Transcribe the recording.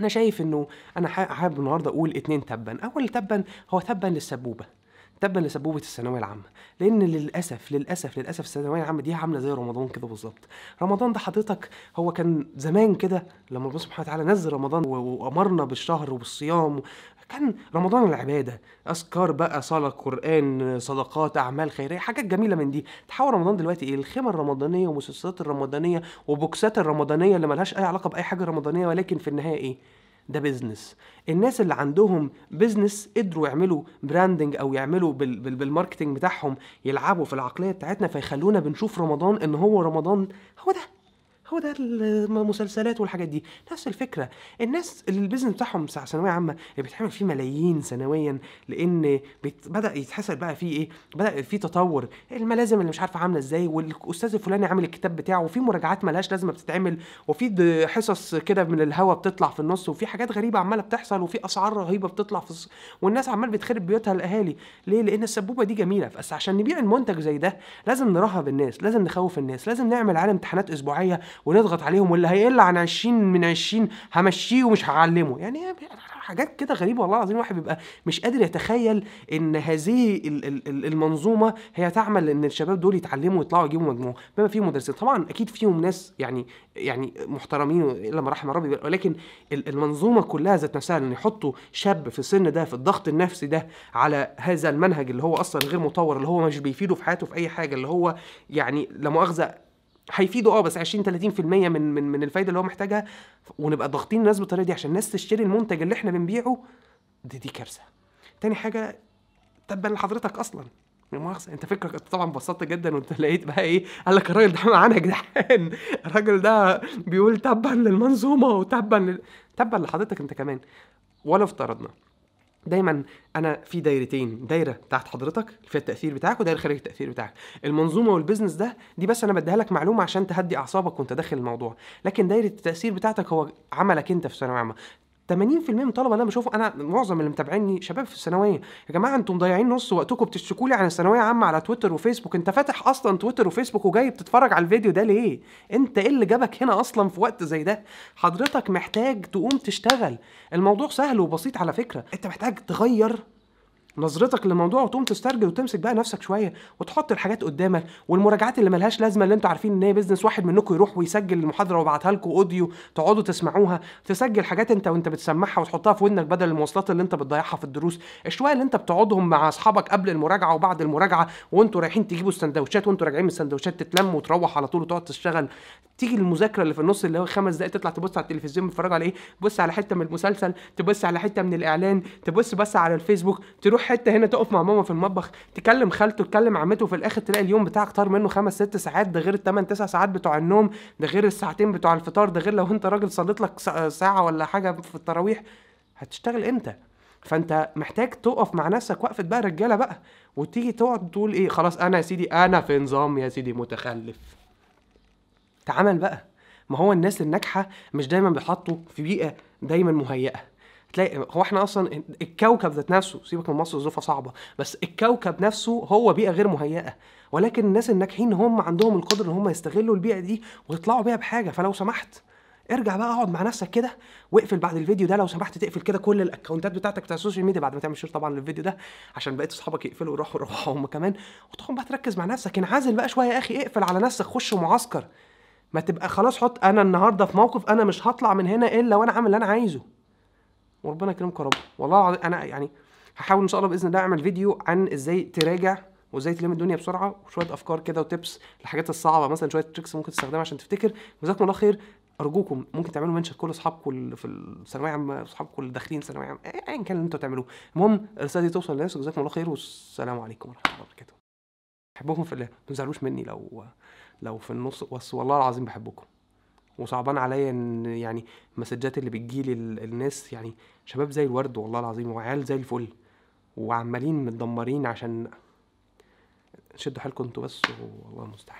انا شايف انه انا حابب النهارده اقول اتنين تبا اول تبا هو تبا للسبوبه تبا لسبوبه الثانويه العامه لان للاسف للاسف للاسف الثانويه العامه دي عامله زي رمضان كده بالظبط رمضان ده حضرتك هو كان زمان كده لما ربنا سبحانه وتعالى نزل رمضان وامرنا بالشهر وبالصيام كان رمضان العباده اذكار بقى صلاه قران صدقات اعمال خيريه حاجات جميله من دي تحول رمضان دلوقتي ايه الخيمه الرمضانيه والمسلسلات الرمضانيه وبوكسات الرمضانيه اللي ملهاش اي علاقه باي حاجه رمضانيه ولكن في النهايه ايه ده بيزنس الناس اللي عندهم بيزنس قدروا يعملوا براندنج او يعملوا بالماركتنج بتاعهم يلعبوا في العقليه بتاعتنا فيخلونا بنشوف رمضان ان هو رمضان هو ده هو ده المسلسلات والحاجات دي نفس الفكره الناس البيزنس بتاعهم بتاع ثانويه عامه اللي بيتعمل فيه ملايين سنويا لان بدا يتحسب بقى فيه ايه بدا في تطور الملازم اللي مش عارفه عامله ازاي والاستاذ الفلاني عامل الكتاب بتاعه وفي مراجعات ملهاش لازمه بتتعمل وفي حصص كده من الهوا بتطلع في النص وفي حاجات غريبه عماله بتحصل وفي اسعار رهيبه بتطلع في والناس عمال بتخرب بيوتها الاهالي ليه لان السبوبه دي جميله بس عشان نبيع المنتج زي ده لازم نرهب الناس لازم نخوف الناس لازم نعمل عالم امتحانات اسبوعيه ونضغط عليهم واللي هيقل عن 20 من 20 همشيه ومش هعلمه يعني حاجات كده غريبه والله العظيم الواحد بيبقى مش قادر يتخيل ان هذه المنظومه هي تعمل ان الشباب دول يتعلموا ويطلعوا يجيبوا مجموع بما فيهم مدرسين طبعا اكيد فيهم ناس يعني يعني محترمين الا ما رحم ربي ولكن المنظومه كلها ذات نفسها ان يحطوا شاب في السن ده في الضغط النفسي ده على هذا المنهج اللي هو اصلا غير مطور اللي هو مش بيفيده في حياته في اي حاجه اللي هو يعني لا مؤاخذه هيفيده اه بس 20 30% من من من الفايده اللي هو محتاجها ونبقى ضاغطين الناس بالطريقه دي عشان الناس تشتري المنتج اللي احنا بنبيعه دي دي كارثه تاني حاجه تبا لحضرتك اصلا مؤاخذة انت فكرك انت طبعا بسطت جدا وانت لقيت بقى ايه قال لك الراجل ده معانا جدعان الراجل ده بيقول تبا للمنظومه وتبا لل... تبا لحضرتك انت كمان ولو افترضنا دايما انا في دايرتين دايره تحت حضرتك فيها التاثير بتاعك ودايره خارج التاثير بتاعك المنظومه والبيزنس ده دي بس انا بديها لك معلومه عشان تهدي اعصابك وانت داخل الموضوع لكن دايره التاثير بتاعتك هو عملك انت في ثانويه عامه 80% من الطلبه اللي انا بشوفه انا معظم اللي متابعيني شباب في الثانويه يا جماعه انتم مضيعين نص وقتكم بتشتكوا لي عن الثانويه عامه على تويتر وفيسبوك انت فاتح اصلا تويتر وفيسبوك وجاي بتتفرج على الفيديو ده ليه انت ايه اللي جابك هنا اصلا في وقت زي ده حضرتك محتاج تقوم تشتغل الموضوع سهل وبسيط على فكره انت محتاج تغير نظرتك للموضوع وتقوم تسترجل وتمسك بقى نفسك شويه وتحط الحاجات قدامك والمراجعات اللي ملهاش لازمه اللي انتوا عارفين ان هي بيزنس واحد منكم يروح ويسجل المحاضره ويبعتها لكم اوديو تقعدوا تسمعوها تسجل حاجات انت وانت بتسمعها وتحطها في ودنك بدل المواصلات اللي انت بتضيعها في الدروس الشويه اللي انت بتقعدهم مع اصحابك قبل المراجعه وبعد المراجعه وانتوا رايحين تجيبوا سندوتشات وانتوا راجعين من السندوتشات تتلم وتروح على طول وتقعد تشتغل تيجي المذاكره اللي في النص اللي هو خمس دقائق تطلع تبص على التلفزيون بتتفرج على ايه تبص على حته من المسلسل تبص على حته من الاعلان تبص بس على الفيسبوك تروح تروح حته هنا تقف مع ماما في المطبخ تكلم خالته تكلم عمته في الاخر تلاقي اليوم بتاعك طار منه خمس ست ساعات ده غير الثمان تسع ساعات بتوع النوم ده غير الساعتين بتوع الفطار ده غير لو انت راجل صليت لك ساعه ولا حاجه في التراويح هتشتغل امتى فانت محتاج تقف مع نفسك وقفه بقى رجاله بقى وتيجي تقعد تقول ايه خلاص انا يا سيدي انا في نظام يا سيدي متخلف تعامل بقى ما هو الناس الناجحه مش دايما بيحطوا في بيئه دايما مهيئه تلاقي هو احنا اصلا الكوكب ذات نفسه سيبك من مصر ظروفها صعبه بس الكوكب نفسه هو بيئه غير مهيئه ولكن الناس الناجحين هم عندهم القدره ان هم يستغلوا البيئه دي ويطلعوا بيها بحاجه فلو سمحت ارجع بقى اقعد مع نفسك كده واقفل بعد الفيديو ده لو سمحت تقفل كده كل الاكونتات بتاعتك بتاع السوشيال ميديا بعد ما تعمل شير طبعا للفيديو ده عشان بقيت اصحابك يقفلوا يروحوا يروحوا هم كمان وتقوم بقى تركز مع نفسك انعزل بقى شويه يا اخي اقفل على نفسك خش معسكر ما تبقى خلاص حط انا النهارده في موقف انا مش هطلع من هنا الا وانا عامل اللي انا عايزه وربنا يكرمك يا رب والله انا يعني هحاول ان شاء الله باذن الله اعمل فيديو عن ازاي تراجع وازاي تلم الدنيا بسرعه وشويه افكار كده وتبس الحاجات الصعبه مثلا شويه تريكس ممكن تستخدمها عشان تفتكر جزاكم الله خير ارجوكم ممكن تعملوا منشن كل اصحابكم في الثانويه عامه اصحابكم اللي داخلين ثانويه عامه ايا كان اللي انتوا تعملوه المهم الرساله دي توصل للناس جزاكم الله خير والسلام عليكم ورحمه الله وبركاته بحبكم في الله ما تزعلوش مني لو لو في النص بس والله العظيم بحبكم وصعبان عليا ان يعني المسجات اللي بتجيلي الناس يعني شباب زي الورد والله العظيم وعيال زي الفل وعمالين متدمرين عشان شدوا حالكم انتوا بس والله المستعان